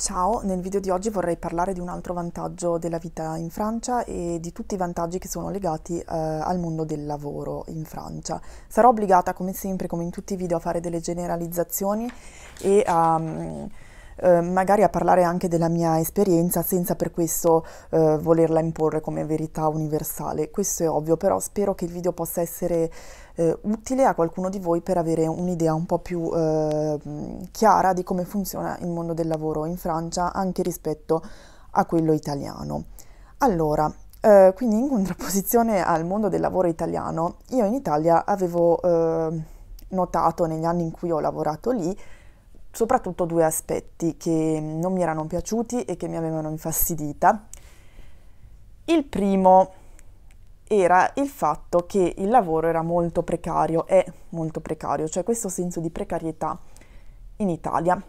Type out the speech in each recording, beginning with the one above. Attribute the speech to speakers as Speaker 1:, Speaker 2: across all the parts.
Speaker 1: Ciao, nel video di oggi vorrei parlare di un altro vantaggio della vita in Francia e di tutti i vantaggi che sono legati eh, al mondo del lavoro in Francia. Sarò obbligata, come sempre, come in tutti i video, a fare delle generalizzazioni e a... Um, ehm, eh, magari a parlare anche della mia esperienza senza per questo eh, volerla imporre come verità universale. Questo è ovvio, però spero che il video possa essere eh, utile a qualcuno di voi per avere un'idea un po' più eh, chiara di come funziona il mondo del lavoro in Francia anche rispetto a quello italiano. Allora, eh, quindi in contrapposizione al mondo del lavoro italiano, io in Italia avevo eh, notato negli anni in cui ho lavorato lì soprattutto due aspetti che non mi erano piaciuti e che mi avevano infastidita. Il primo era il fatto che il lavoro era molto precario, è molto precario, cioè questo senso di precarietà in Italia.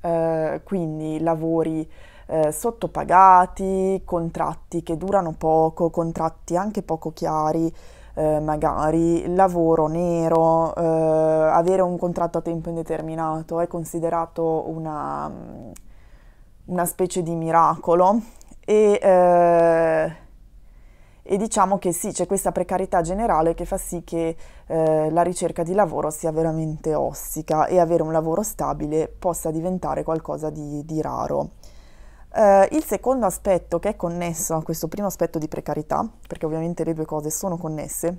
Speaker 1: Eh, quindi lavori eh, sottopagati, contratti che durano poco, contratti anche poco chiari, eh, magari lavoro nero, eh, avere un contratto a tempo indeterminato è considerato una, una specie di miracolo e eh, e diciamo che sì, c'è questa precarietà generale che fa sì che eh, la ricerca di lavoro sia veramente ossica e avere un lavoro stabile possa diventare qualcosa di, di raro. Eh, il secondo aspetto che è connesso a questo primo aspetto di precarietà, perché ovviamente le due cose sono connesse,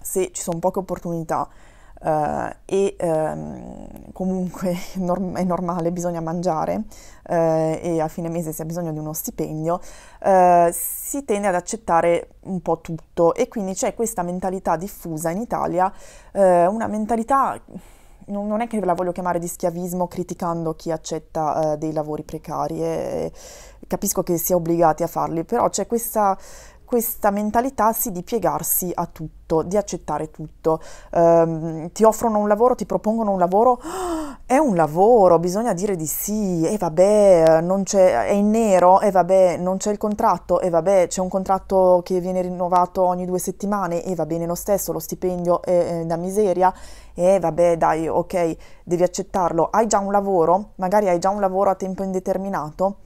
Speaker 1: se ci sono poche opportunità Uh, e um, comunque norm- è normale, bisogna mangiare uh, e a fine mese si ha bisogno di uno stipendio, uh, si tende ad accettare un po' tutto e quindi c'è questa mentalità diffusa in Italia, una mentalità non, non, è che la voglio chiamare di schiavismo criticando chi accetta dei lavori precari, e, capisco che si è obbligati a farli, però c'è questa questa mentalità sì di piegarsi a tutto, di accettare tutto. Um, ti offrono un lavoro, ti propongono un lavoro, oh, è un lavoro, bisogna dire di sì, e vabbè, è in nero, e vabbè, non c'è il contratto, e vabbè, c'è un contratto che viene rinnovato ogni due settimane, e va bene lo stesso, lo stipendio è, è da miseria, e vabbè, dai, ok, devi accettarlo. Hai già un lavoro, magari hai già un lavoro a tempo indeterminato,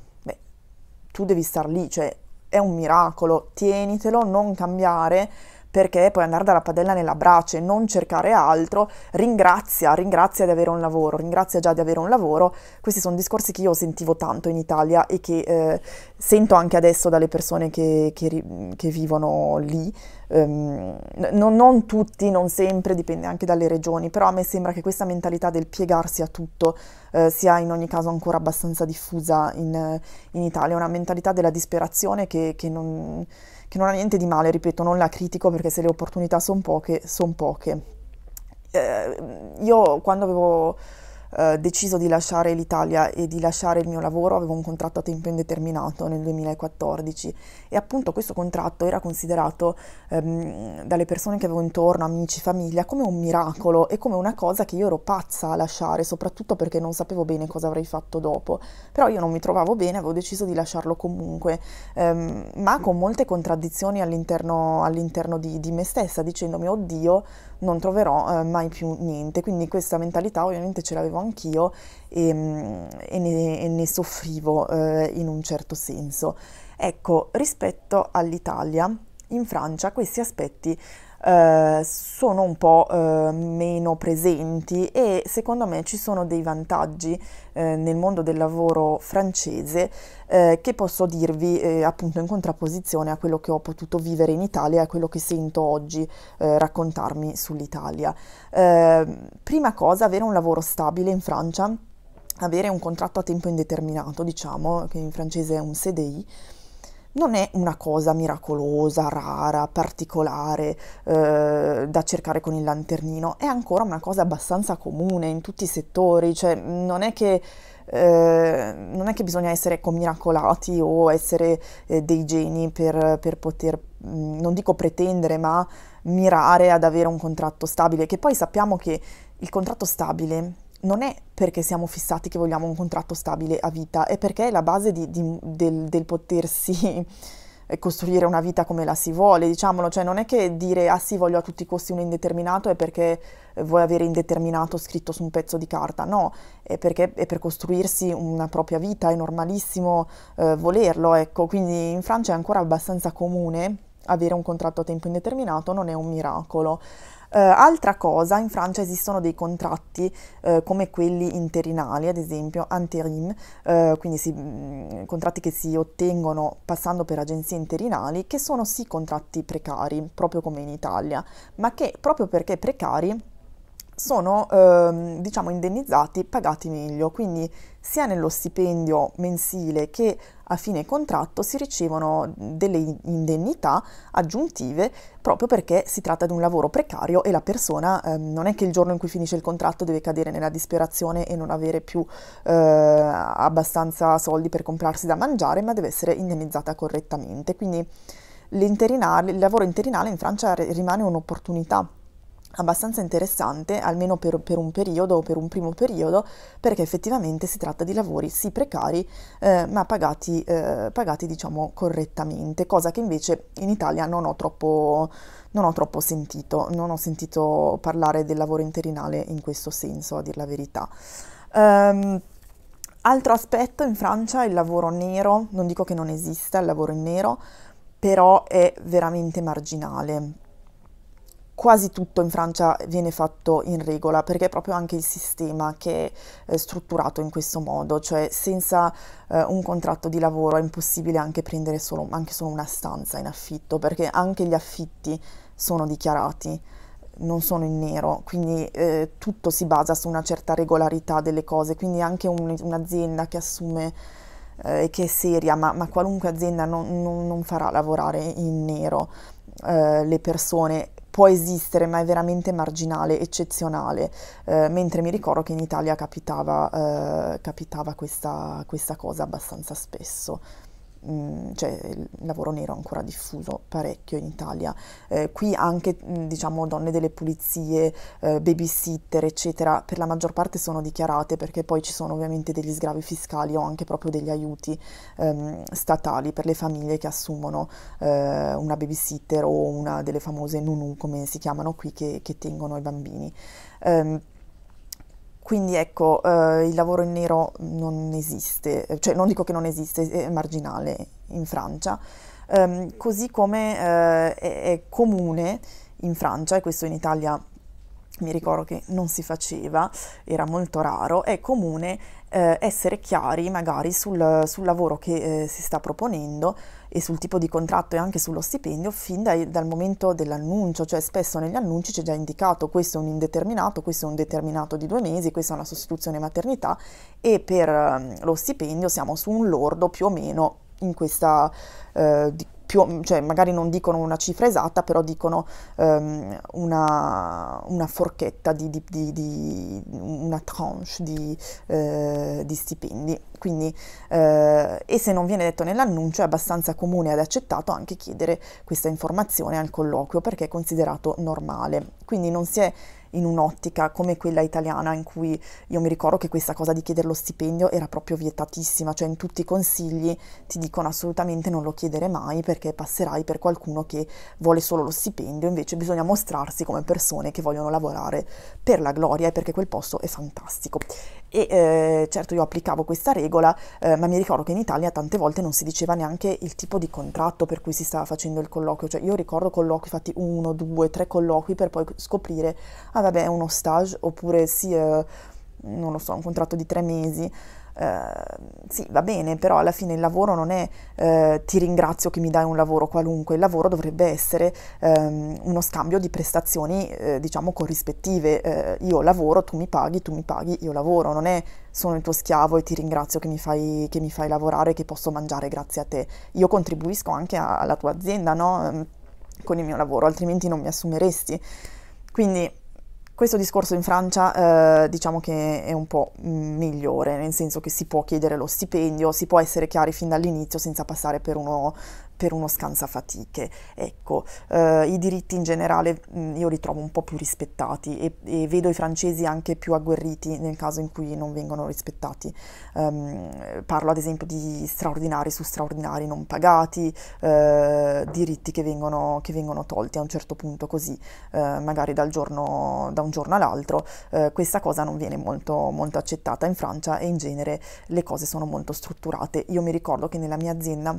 Speaker 1: tu devi star lì, cioè è un miracolo, tienitelo, non cambiare perché puoi andare dalla padella nella brace, e non cercare altro, ringrazia, ringrazia di avere un lavoro, ringrazia già di avere un lavoro. Questi sono discorsi che io sentivo tanto in Italia e che eh, sento anche adesso dalle persone che, che, che vivono lì. Um, ehm, non, non, tutti, non sempre, dipende anche dalle regioni, però a me sembra che questa mentalità del piegarsi a tutto eh, sia in ogni caso ancora abbastanza diffusa in, in Italia, una mentalità della disperazione che, che non che non ha niente di male, ripeto, non la critico perché se le opportunità sono poche, sono poche. Eh, io quando avevo eh, deciso di lasciare l'Italia e di lasciare il mio lavoro, avevo un contratto a tempo indeterminato nel 2014 e appunto questo contratto era considerato ehm, dalle persone che avevo intorno, amici, famiglia, come un miracolo e come una cosa che io ero pazza a lasciare, soprattutto perché non sapevo bene cosa avrei fatto dopo, però io non mi trovavo bene, avevo deciso di lasciarlo comunque, ehm, ma con molte contraddizioni all'interno, all'interno di, di me stessa, dicendomi oddio, non troverò eh, mai più niente. Quindi questa mentalità ovviamente ce l'avevo anch'io e, ehm, e, ne, e ne, soffrivo eh, in un certo senso. Ecco, rispetto all'Italia, in Francia questi aspetti eh, sono un po' eh, meno presenti e secondo me ci sono dei vantaggi eh, nel mondo del lavoro francese eh, che posso dirvi eh, appunto in contrapposizione a quello che ho potuto vivere in Italia e a quello che sento oggi raccontarmi sull'Italia. Ehm, prima cosa, avere un lavoro stabile in Francia, avere un contratto a tempo indeterminato, diciamo, che in francese è un CDI, non è una cosa miracolosa, rara, particolare eh, da cercare con il lanternino, è ancora una cosa abbastanza comune in tutti i settori, cioè non è che, eh, non è che bisogna essere commiracolati o essere eh, dei geni per, per poter, mm, non dico pretendere, ma mirare ad avere un contratto stabile, che poi sappiamo che il contratto stabile non è perché siamo fissati che vogliamo un contratto stabile a vita, è perché è la base di, di, del, del, potersi eh, costruire una vita come la si vuole, diciamolo, cioè non è che dire ah sì voglio a tutti i costi un indeterminato è perché vuoi avere indeterminato scritto su un pezzo di carta, no, è perché è per costruirsi una propria vita, è normalissimo eh, volerlo, ecco, quindi in Francia è ancora abbastanza comune avere un contratto a tempo indeterminato, non è un miracolo. Uh, altra cosa, in Francia esistono dei contratti uh, come quelli interinali, ad esempio interim, uh, eh, quindi si, mh, mm, contratti che si ottengono passando per agenzie interinali, che sono sì contratti precari, proprio come in Italia, ma che proprio perché precari sono ehm, diciamo indennizzati, pagati meglio, quindi sia nello stipendio mensile che a fine contratto si ricevono delle indennità aggiuntive proprio perché si tratta di un lavoro precario e la persona ehm, non è che il giorno in cui finisce il contratto deve cadere nella disperazione e non avere più eh, abbastanza soldi per comprarsi da mangiare, ma deve essere indennizzata correttamente. Quindi il lavoro interinale in Francia rimane un'opportunità abbastanza interessante, almeno per, per, un periodo o per un primo periodo, perché effettivamente si tratta di lavori sì precari, eh, ma pagati, eh, pagati, diciamo correttamente, cosa che invece in Italia non ho, troppo, non ho troppo sentito, non ho sentito parlare del lavoro interinale in questo senso, a dir la verità. Um, altro aspetto in Francia è il lavoro nero, non dico che non esista il lavoro in nero, però è veramente marginale quasi tutto in Francia viene fatto in regola, perché è proprio anche il sistema che è eh, strutturato in questo modo, cioè senza eh, un contratto di lavoro è impossibile anche prendere solo, anche solo una stanza in affitto, perché anche gli affitti sono dichiarati, non sono in nero, quindi eh, tutto si basa su una certa regolarità delle cose, quindi anche un, un'azienda che assume eh, che è seria, ma, ma qualunque azienda non, non, non farà lavorare in nero eh, le persone può esistere ma è veramente marginale, eccezionale, eh, mentre mi ricordo che in Italia capitava, eh, capitava questa, questa cosa abbastanza spesso mh, mm, cioè, il lavoro nero è ancora diffuso parecchio in Italia. Eh, qui anche mh, mm, diciamo, donne delle pulizie, eh, babysitter, eccetera, per la maggior parte sono dichiarate perché poi ci sono ovviamente degli sgravi fiscali o anche proprio degli aiuti ehm, statali per le famiglie che assumono eh, una babysitter o una delle famose nunu, come si chiamano qui, che, che tengono i bambini. Um, quindi ecco, eh, il lavoro in nero non esiste, eh, cioè non dico che non esiste, è marginale in Francia, um, così come eh, è, è comune in Francia, e questo in Italia mi ricordo che non si faceva, era molto raro, è comune eh, essere chiari magari sul, sul lavoro che eh, si sta proponendo e sul tipo di contratto e anche sullo stipendio fin dai, dal momento dell'annuncio, cioè spesso negli annunci c'è già indicato questo è un indeterminato, questo è un determinato di due mesi, questa è una sostituzione maternità e per eh, lo stipendio siamo su un lordo più o meno in questa, eh, di, più, mm, cioè magari non dicono una cifra esatta, però dicono um, una, una, forchetta di, di, di, di una tranche eh, di, stipendi. Quindi, eh, e se non viene detto nell'annuncio è abbastanza comune ed accettato anche chiedere questa informazione al colloquio perché è considerato normale. Quindi non si è in un'ottica come quella italiana in cui io mi ricordo che questa cosa di chiedere lo stipendio era proprio vietatissima, cioè in tutti i consigli ti dicono assolutamente non lo chiedere mai perché passerai per qualcuno che vuole solo lo stipendio, invece bisogna mostrarsi come persone che vogliono lavorare per la gloria e perché quel posto è fantastico e eh, certo io applicavo questa regola, eh, ma mi ricordo che in Italia tante volte non si diceva neanche il tipo di contratto per cui si stava facendo il colloquio, cioè io ricordo colloqui fatti uno, due, tre colloqui per poi scoprire, ah vabbè è uno stage oppure sì, eh, non lo so, un contratto di tre mesi. Ehm, sì, va bene, però alla fine il lavoro non è uh, ti ringrazio che mi dai un lavoro qualunque, il lavoro dovrebbe essere um, uno scambio di prestazioni, uh, diciamo, corrispettive. Eh, io lavoro, tu mi paghi, tu mi paghi, io lavoro, non è sono il tuo schiavo e ti ringrazio che mi fai, che mi fai lavorare, che posso mangiare grazie a te. Io contribuisco anche a, alla tua azienda, no? Ehm, con il mio lavoro, altrimenti non mi assumeresti. Quindi questo discorso in Francia eh, diciamo che è un po' mm, migliore, nel senso che si può chiedere lo stipendio, si può essere chiari fin dall'inizio senza passare per uno per uno scansafatiche. Ecco, eh, i diritti in generale mh, mm, io li trovo un po' più rispettati e, e, vedo i francesi anche più agguerriti nel caso in cui non vengono rispettati. Um, parlo ad esempio di straordinari su straordinari non pagati, eh, diritti che vengono, che vengono, tolti a un certo punto così, eh, magari giorno, da un giorno all'altro. Eh, questa cosa non viene molto, molto accettata in Francia e in genere le cose sono molto strutturate. Io mi ricordo che nella mia azienda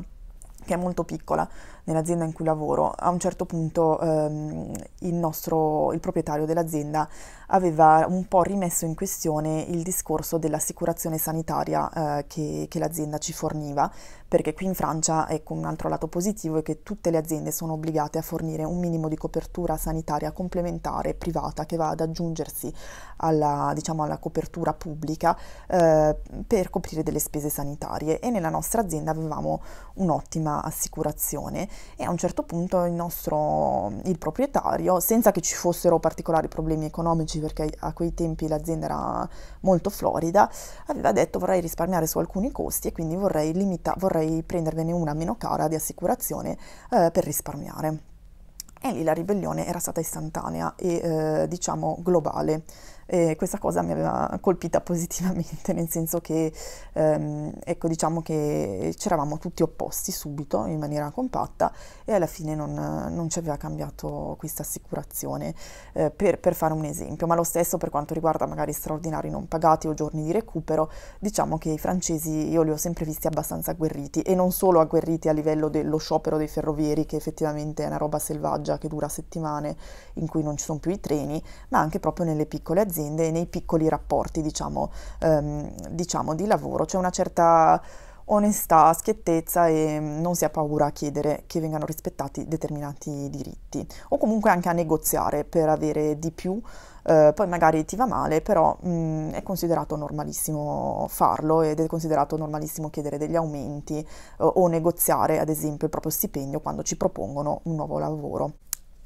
Speaker 1: che è molto piccola nell'azienda in cui lavoro, a un certo punto ehm, il, nostro, il proprietario dell'azienda aveva un po' rimesso in questione il discorso dell'assicurazione sanitaria eh, che, che, l'azienda ci forniva, perché qui in Francia, ecco un altro lato positivo, è che tutte le aziende sono obbligate a fornire un minimo di copertura sanitaria complementare privata che va ad aggiungersi alla, diciamo, alla copertura pubblica eh, per coprire delle spese sanitarie e nella nostra azienda avevamo un'ottima assicurazione e a un certo punto il nostro il proprietario, senza che ci fossero particolari problemi economici perché a quei tempi l'azienda era molto florida, aveva detto vorrei risparmiare su alcuni costi e quindi vorrei, limita- vorrei prendervene una meno cara di assicurazione eh, per risparmiare. E lì la ribellione era stata istantanea e eh, diciamo globale. E questa cosa mi aveva colpita positivamente, nel senso che, ehm, ecco, diciamo che c'eravamo tutti opposti subito, in maniera compatta, e alla fine non, non ci aveva cambiato questa assicurazione, eh, per, per, fare un esempio. Ma lo stesso per quanto riguarda magari straordinari non pagati o giorni di recupero, diciamo che i francesi io li ho sempre visti abbastanza agguerriti, e non solo agguerriti a livello dello sciopero dei ferrovieri, che effettivamente è una roba selvaggia che dura settimane, in cui non ci sono più i treni, ma anche proprio nelle piccole aziende aziende e nei piccoli rapporti diciamo, ehm, diciamo di lavoro. C'è una certa onestà, schiettezza e mm, non si ha paura a chiedere che vengano rispettati determinati diritti o comunque anche a negoziare per avere di più, eh, poi magari ti va male, però mh, mm, è considerato normalissimo farlo ed è considerato normalissimo chiedere degli aumenti eh, o negoziare ad esempio il proprio stipendio quando ci propongono un nuovo lavoro.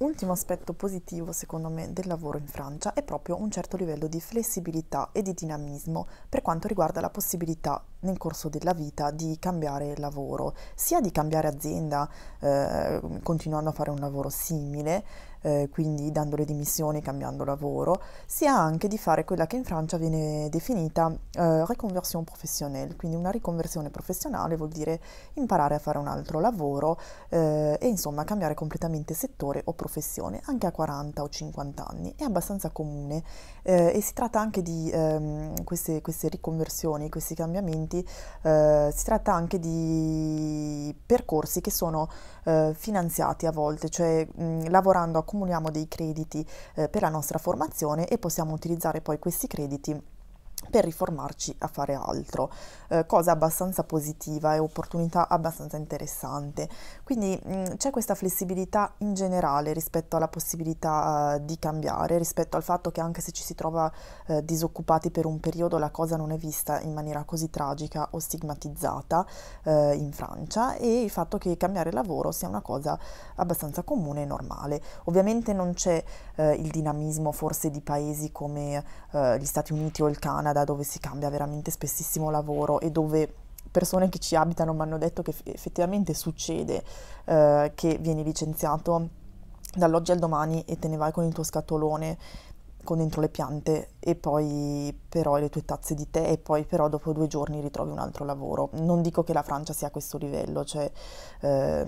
Speaker 1: Ultimo aspetto positivo secondo me del lavoro in Francia è proprio un certo livello di flessibilità e di dinamismo per quanto riguarda la possibilità nel corso della vita di cambiare lavoro, sia di cambiare azienda eh, continuando a fare un lavoro simile, eh, quindi dando le dimissioni, cambiando lavoro, sia anche di fare quella che in Francia viene definita eh, reconversion professionnelle, quindi una riconversione professionale vuol dire imparare a fare un altro lavoro eh, e insomma cambiare completamente settore o professione, anche a 40 o 50 anni, è abbastanza comune eh, e si tratta anche di ehm, queste, queste, riconversioni, questi cambiamenti, eh, si tratta anche di percorsi che sono eh, finanziati a volte, cioè mh, lavorando a accumuliamo dei crediti eh, per la nostra formazione e possiamo utilizzare poi questi crediti per riformarci a fare altro, eh, cosa abbastanza positiva e opportunità abbastanza interessante. Quindi mh, mm, c'è questa flessibilità in generale rispetto alla possibilità uh, di cambiare, rispetto al fatto che anche se ci si trova uh, disoccupati per un periodo la cosa non è vista in maniera così tragica o stigmatizzata uh, in Francia e il fatto che cambiare lavoro sia una cosa abbastanza comune e normale. Ovviamente non c'è il dinamismo forse di paesi come gli Stati Uniti o il Canada, strada dove si cambia veramente spessissimo lavoro e dove persone che ci abitano mi hanno detto che effettivamente succede eh, che vieni licenziato dall'oggi al domani e te ne vai con il tuo scatolone con dentro le piante e poi però le tue tazze di tè e poi però dopo due giorni ritrovi un altro lavoro. Non dico che la Francia sia a questo livello, cioè eh,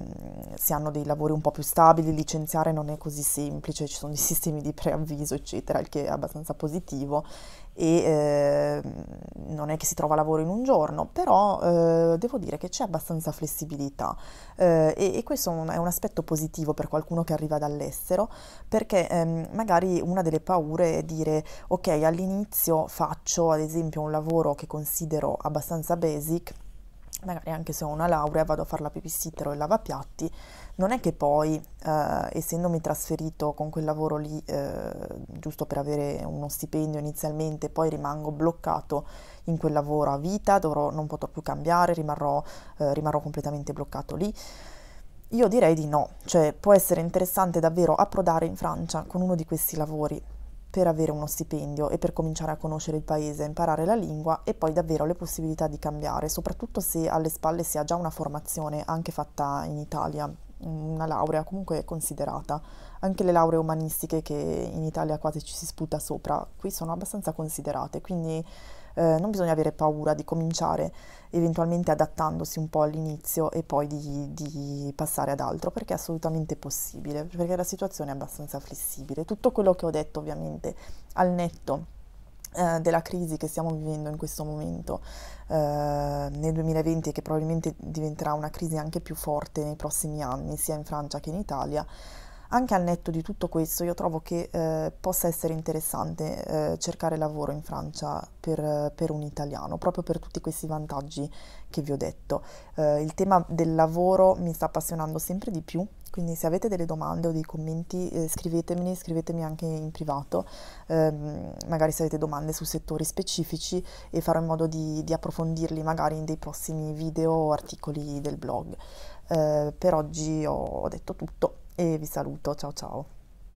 Speaker 1: si hanno dei lavori un po' più stabili, licenziare non è così semplice, ci sono dei sistemi di preavviso eccetera, il che è abbastanza positivo e eh, non è che si trova lavoro in un giorno, però eh, devo dire che c'è abbastanza flessibilità eh, e, e, questo è un aspetto positivo per qualcuno che arriva dall'estero perché ehm, magari una delle paure oppure dire ok all'inizio faccio ad esempio un lavoro che considero abbastanza basic, magari anche se ho una laurea vado a fare la pipistitter o il lavapiatti, non è che poi eh, essendomi trasferito con quel lavoro lì eh, giusto per avere uno stipendio inizialmente, poi rimango bloccato in quel lavoro a vita, dovrò, non potrò più cambiare, rimarrò, eh, rimarrò completamente bloccato lì. Io direi di no, cioè può essere interessante davvero approdare in Francia con uno di questi lavori per avere uno stipendio e per cominciare a conoscere il paese, imparare la lingua e poi davvero le possibilità di cambiare, soprattutto se alle spalle si ha già una formazione anche fatta in Italia, una laurea comunque considerata. Anche le lauree umanistiche che in Italia quasi ci si sputa sopra, qui sono abbastanza considerate, quindi eh, non bisogna avere paura di cominciare eventualmente adattandosi un po' all'inizio e poi di, di passare ad altro, perché è assolutamente possibile, perché la situazione è abbastanza flessibile. Tutto quello che ho detto ovviamente al netto eh, della crisi che stiamo vivendo in questo momento eh, nel 2020 e che probabilmente diventerà una crisi anche più forte nei prossimi anni sia in Francia che in Italia, anche al netto di tutto questo io trovo che eh, possa essere interessante eh, cercare lavoro in Francia per, per, un italiano, proprio per tutti questi vantaggi che vi ho detto. Eh, il tema del lavoro mi sta appassionando sempre di più quindi se avete delle domande o dei commenti eh, scrivetemeli, scrivetemi anche in privato, ehm, magari se avete domande su settori specifici e farò in modo di, di approfondirli magari in dei prossimi video o articoli del blog. Eh, per oggi ho detto tutto e vi saluto, ciao ciao!